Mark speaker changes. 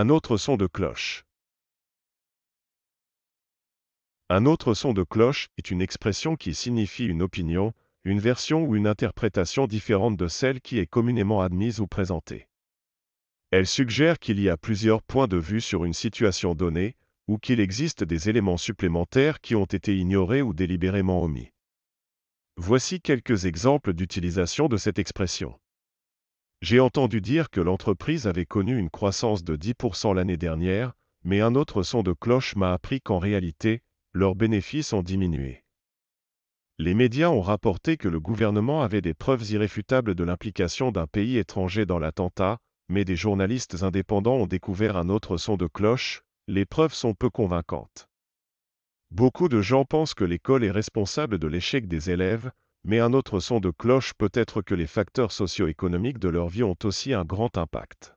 Speaker 1: Un autre son de cloche. Un autre son de cloche est une expression qui signifie une opinion, une version ou une interprétation différente de celle qui est communément admise ou présentée. Elle suggère qu'il y a plusieurs points de vue sur une situation donnée, ou qu'il existe des éléments supplémentaires qui ont été ignorés ou délibérément omis. Voici quelques exemples d'utilisation de cette expression. J'ai entendu dire que l'entreprise avait connu une croissance de 10% l'année dernière, mais un autre son de cloche m'a appris qu'en réalité, leurs bénéfices ont diminué. Les médias ont rapporté que le gouvernement avait des preuves irréfutables de l'implication d'un pays étranger dans l'attentat, mais des journalistes indépendants ont découvert un autre son de cloche, les preuves sont peu convaincantes. Beaucoup de gens pensent que l'école est responsable de l'échec des élèves, mais un autre son de cloche peut être que les facteurs socio-économiques de leur vie ont aussi un grand impact.